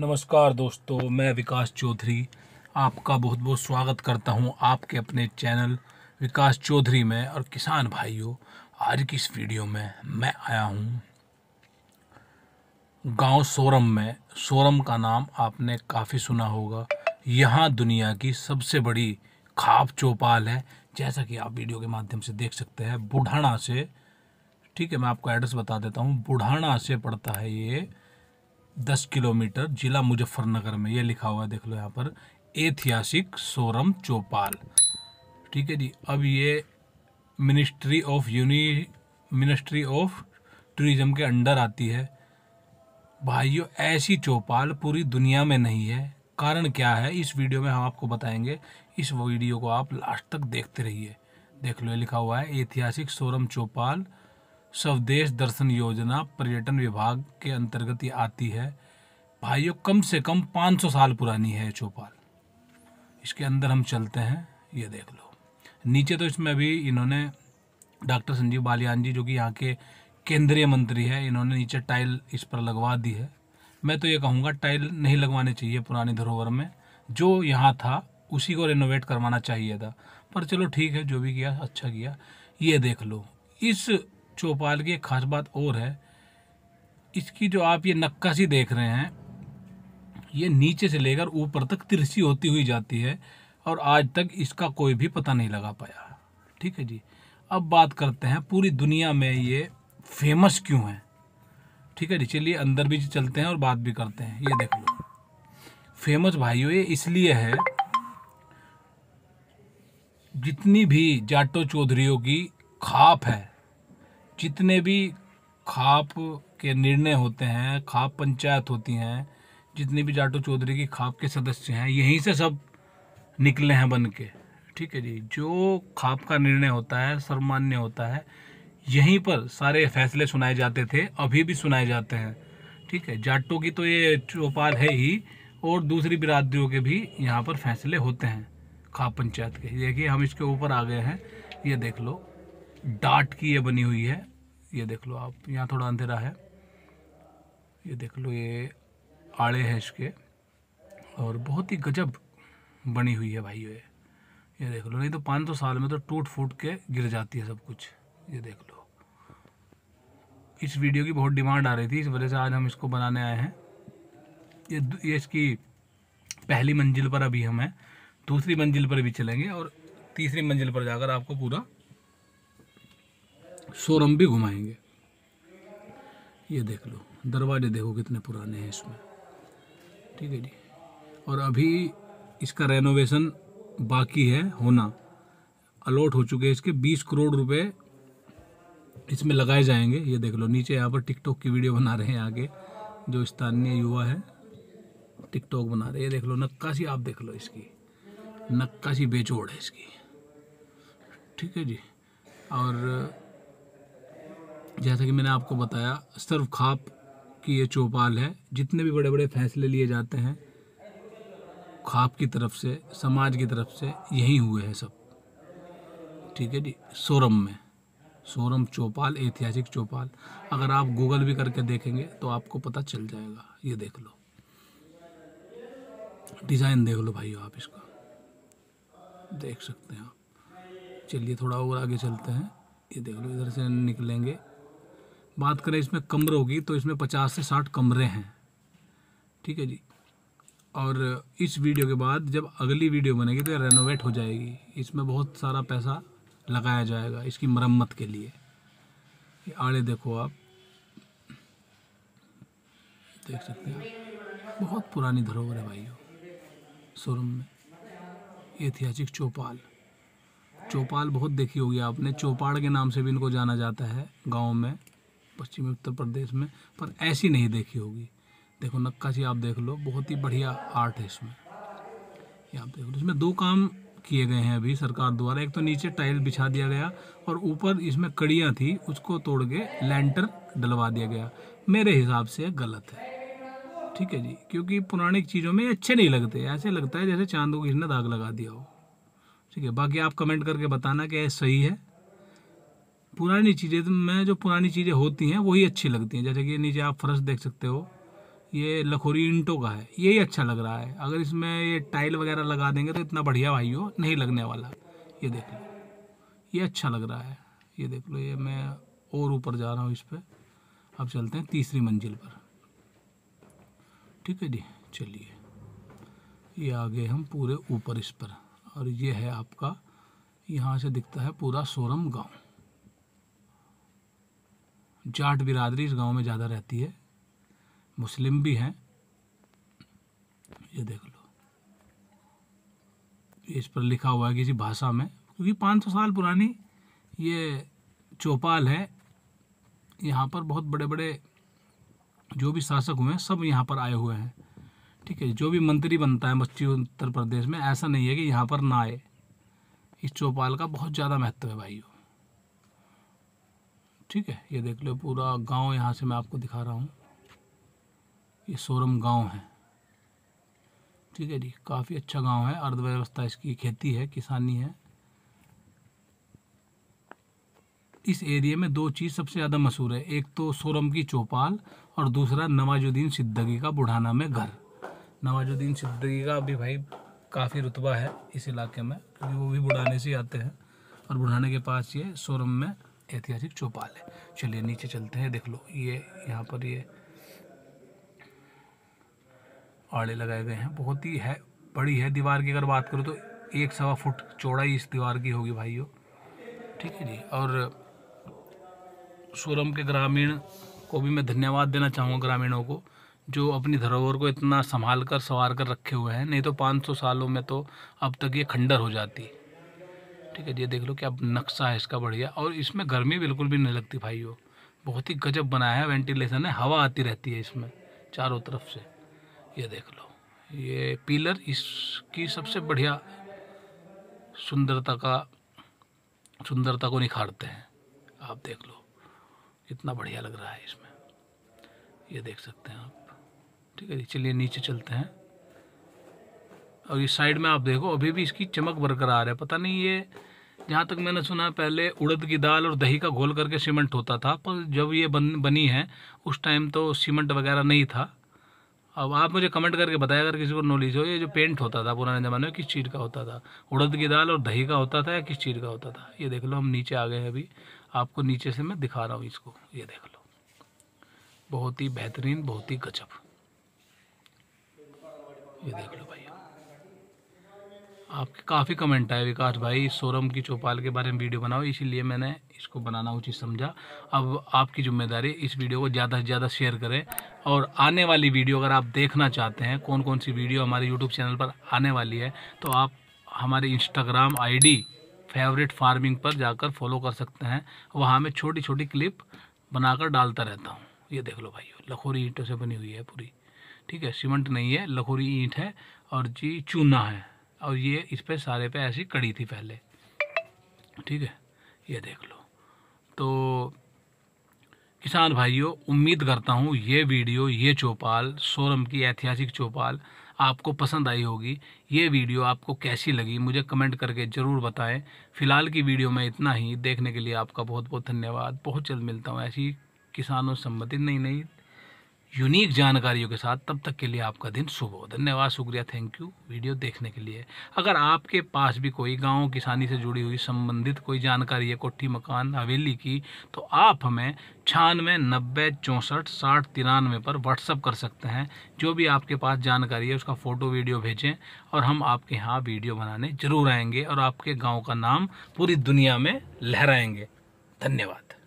नमस्कार दोस्तों मैं विकास चौधरी आपका बहुत बहुत स्वागत करता हूं आपके अपने चैनल विकास चौधरी में और किसान भाइयों आज की इस वीडियो में मैं आया हूं गांव सोरम में सोरम का नाम आपने काफ़ी सुना होगा यहां दुनिया की सबसे बड़ी खाप चौपाल है जैसा कि आप वीडियो के माध्यम से देख सकते हैं बुढ़ाना से ठीक है मैं आपको एड्रेस बता देता हूँ बुढ़ाना से पड़ता है ये दस किलोमीटर जिला मुजफ्फरनगर में ये लिखा हुआ है देख लो यहाँ पर ऐतिहासिक सोरम चौपाल ठीक है जी अब ये ministry of uni ministry of tourism के अंडर आती है भाइयों ऐसी चौपाल पूरी दुनिया में नहीं है कारण क्या है इस वीडियो में हम आपको बताएंगे इस वीडियो को आप लास्ट तक देखते रहिए देख लो लिखा हुआ है ऐतिहासिक सोरम चौपाल स्वदेश दर्शन योजना पर्यटन विभाग के अंतर्गत ये आती है भाइयों कम से कम 500 साल पुरानी है चौपाल इसके अंदर हम चलते हैं ये देख लो नीचे तो इसमें अभी इन्होंने डॉक्टर संजीव बालियान जी जो कि यहाँ के केंद्रीय मंत्री है इन्होंने नीचे टाइल इस पर लगवा दी है मैं तो ये कहूँगा टाइल नहीं लगवाने चाहिए पुरानी धरोहर में जो यहाँ था उसी को रेनोवेट करवाना चाहिए था पर चलो ठीक है जो भी किया अच्छा किया ये देख लो इस चौपाल की एक खास बात और है इसकी जो आप ये नक्काशी देख रहे हैं ये नीचे से लेकर ऊपर तक तिरछी होती हुई जाती है और आज तक इसका कोई भी पता नहीं लगा पाया ठीक है जी अब बात करते हैं पूरी दुनिया में ये फेमस क्यों है ठीक है जी चलिए अंदर भी चलते हैं और बात भी करते हैं ये देख लो फेमस भाइयों ये इसलिए है जितनी भी जाटो चौधरीयों की खाप है जितने भी खाप के निर्णय होते हैं खाप पंचायत होती हैं जितनी भी जाटो चौधरी की खाप के सदस्य हैं यहीं से सब निकले हैं बन के ठीक है जी जो खाप का निर्णय होता है सर्वमान्य होता है यहीं पर सारे फैसले सुनाए जाते थे अभी भी सुनाए जाते हैं ठीक है जाटों की तो ये चौपाल है ही और दूसरी बिरादरियों के भी यहाँ पर फैसले होते हैं खाप पंचायत के देखिए हम इसके ऊपर आ गए हैं ये देख लो डाट की ये बनी हुई है ये देख लो आप यहाँ थोड़ा अंधेरा है ये देख लो ये आड़े हैं इसके और बहुत ही गजब बनी हुई है भाई ये ये देख लो नहीं तो पाँच सौ साल में तो टूट फूट के गिर जाती है सब कुछ ये देख लो इस वीडियो की बहुत डिमांड आ रही थी इस वजह से आज हम इसको बनाने आए हैं ये ये इसकी पहली मंजिल पर अभी हम हैं दूसरी मंजिल पर भी चलेंगे और तीसरी मंजिल पर जाकर आपको पूरा शोरम भी घुमाएंगे ये देख लो दरवाजे देखो कितने पुराने हैं इसमें ठीक है जी और अभी इसका रेनोवेशन बाकी है होना अलॉट हो चुके हैं इसके बीस करोड़ रुपए इसमें लगाए जाएंगे ये देख लो नीचे यहाँ पर टिकटॉक की वीडियो बना रहे हैं आगे जो स्थानीय युवा है टिकटॉक बना रहे हैं देख लो नक्काशी आप देख लो इसकी नक्काशी बेचोड़ है इसकी ठीक है जी और जैसा कि मैंने आपको बताया सिर्फ खाप की ये चौपाल है जितने भी बड़े बड़े फैसले लिए जाते हैं खाप की तरफ से समाज की तरफ से यही हुए हैं सब ठीक है जी सोरम में सोरम चौपाल ऐतिहासिक चौपाल अगर आप गूगल भी करके देखेंगे तो आपको पता चल जाएगा ये देख लो डिज़ाइन देख लो भाई आप इसका देख सकते हैं आप चलिए थोड़ा और आगे चलते हैं ये देख लो इधर से निकलेंगे बात करें इसमें कमरों की तो इसमें पचास से साठ कमरे हैं ठीक है जी और इस वीडियो के बाद जब अगली वीडियो बनेगी तो रेनोवेट हो जाएगी इसमें बहुत सारा पैसा लगाया जाएगा इसकी मरम्मत के लिए आड़े देखो आप देख सकते हैं बहुत पुरानी धरोहर है भाइयों शोरूम में ऐतिहासिक चौपाल चौपाल बहुत देखी होगी आपने चौपाड़ के नाम से भी इनको जाना जाता है गाँव में पश्चिमी उत्तर प्रदेश में पर ऐसी नहीं देखी होगी देखो नक्काशी आप देख लो बहुत ही बढ़िया आर्ट है इसमें यहाँ आप देख लो इसमें दो काम किए गए हैं अभी सरकार द्वारा एक तो नीचे टाइल बिछा दिया गया और ऊपर इसमें कड़ियाँ थी उसको तोड़ के लेंटर डलवा दिया गया मेरे हिसाब से गलत है ठीक है जी क्योंकि पुरानी चीज़ों में अच्छे नहीं लगते ऐसे लगता है जैसे चांद को किसी ने दाग लगा दिया हो ठीक है बाकी आप कमेंट करके बताना कि यह सही है पुरानी चीज़ें तो मैं जो पुरानी चीज़ें होती हैं वही अच्छी लगती हैं जैसे कि नीचे आप फर्श देख सकते हो ये लखोरी इंटो का है यही अच्छा लग रहा है अगर इसमें ये टाइल वगैरह लगा देंगे तो इतना बढ़िया भाई हो नहीं लगने वाला ये देख लो ये अच्छा लग रहा है ये देख लो ये मैं और ऊपर जा रहा हूँ इस पर अब चलते हैं तीसरी मंजिल पर ठीक है जी चलिए ये आगे हम पूरे ऊपर इस पर और ये है आपका यहाँ से दिखता है पूरा सोरम गांव जाट बिरादरी इस गांव में ज़्यादा रहती है मुस्लिम भी हैं ये देख लो इस पर लिखा हुआ है किसी भाषा में क्योंकि 500 साल पुरानी ये चौपाल है यहाँ पर बहुत बड़े बड़े जो भी शासक हुए हैं सब यहाँ पर आए हुए हैं ठीक है जो भी मंत्री बनता है बच्ची उत्तर प्रदेश में ऐसा नहीं है कि यहाँ पर ना आए इस चौपाल का बहुत ज़्यादा महत्व है भाइयों ठीक है ये देख लो पूरा गांव यहाँ से मैं आपको दिखा रहा हूँ ये सोरम गांव है ठीक है जी काफ़ी अच्छा गांव है अर्थव्यवस्था इसकी खेती है किसानी है इस एरिया में दो चीज़ सबसे ज़्यादा मशहूर है एक तो सोरम की चौपाल और दूसरा नवाजुद्दीन सिद्दगी का बुढ़ाना में घर नवाजुद्दीन सिद्दगी का भी भाई काफ़ी रुतबा है इस इलाके में क्योंकि वो भी बुढ़ाने से आते हैं और बुढ़ाने के पास ये सोरम में ऐतिहासिक चौपाल है चलिए नीचे चलते हैं देख लो ये यहाँ पर ये आड़े लगाए गए हैं बहुत ही है बड़ी है दीवार की अगर बात करो तो एक सवा फुट चौड़ाई इस दीवार की होगी भाइयों ठीक है जी और सोरम के ग्रामीण को भी मैं धन्यवाद देना चाहूँगा ग्रामीणों को जो अपनी धरोहर को इतना संभाल कर संवार कर रखे हुए हैं नहीं तो 500 सालों में तो अब तक ये खंडर हो जाती ठीक है ये देख लो क्या नक्शा है इसका बढ़िया और इसमें गर्मी बिल्कुल भी नहीं लगती भाई वो बहुत ही गजब बनाया है वेंटिलेशन है हवा आती रहती है इसमें चारों तरफ से ये देख लो ये पिलर इसकी सबसे बढ़िया सुंदरता का सुंदरता को निखारते हैं आप देख लो इतना बढ़िया लग रहा है इसमें ये देख सकते हैं आप ठीक है चलिए नीचे चलते हैं और इस साइड में आप देखो अभी भी इसकी चमक बरकरार है पता नहीं ये जहाँ तक मैंने सुना पहले उड़द की दाल और दही का घोल करके सीमेंट होता था पर जब ये बन बनी है उस टाइम तो सीमेंट वगैरह नहीं था अब आप मुझे कमेंट करके बताया अगर किसी को नॉलेज हो ये जो पेंट होता था पुराने ज़माने में किस चीज़ का होता था उड़द की दाल और दही का होता था या किस चीज़ का होता था ये देख लो हम नीचे आ गए हैं अभी आपको नीचे से मैं दिखा रहा हूँ इसको ये देख लो बहुत ही बेहतरीन बहुत ही गजब ये देख लो भाई आपके काफ़ी कमेंट आए विकास भाई सोरम की चौपाल के बारे में वीडियो बनाओ इसीलिए मैंने इसको बनाना उचित समझा अब आपकी जिम्मेदारी इस वीडियो को ज़्यादा से ज़्यादा शेयर करें और आने वाली वीडियो अगर आप देखना चाहते हैं कौन कौन सी वीडियो हमारे यूट्यूब चैनल पर आने वाली है तो आप हमारे इंस्टाग्राम आई फेवरेट फार्मिंग पर जाकर फॉलो कर सकते हैं वहाँ मैं छोटी छोटी क्लिप बनाकर डालता रहता हूँ ये देख लो भाई लखोरी ईंटों से बनी हुई है पूरी ठीक है सीमेंट नहीं है लखोरी ईंट है और जी चूना है और ये इस पर सारे पे ऐसी कड़ी थी पहले ठीक है ये देख लो तो किसान भाइयों उम्मीद करता हूँ ये वीडियो ये चौपाल सोरम की ऐतिहासिक चौपाल आपको पसंद आई होगी ये वीडियो आपको कैसी लगी मुझे कमेंट करके ज़रूर बताएं फ़िलहाल की वीडियो में इतना ही देखने के लिए आपका बहुत बहुत धन्यवाद बहुत जल्द मिलता हूँ ऐसी किसानों संबंधित नई नई यूनिक जानकारियों के साथ तब तक के लिए आपका दिन शुभ हो धन्यवाद शुक्रिया थैंक यू वीडियो देखने के लिए अगर आपके पास भी कोई गांव किसानी से जुड़ी हुई संबंधित कोई जानकारी है कोठी मकान हवेली की तो आप हमें छियानवे नब्बे चौंसठ साठ तिरानवे पर व्हाट्सअप कर सकते हैं जो भी आपके पास जानकारी है उसका फ़ोटो वीडियो भेजें और हम आपके यहाँ वीडियो बनाने ज़रूर आएंगे और आपके गाँव का नाम पूरी दुनिया में लहराएंगे धन्यवाद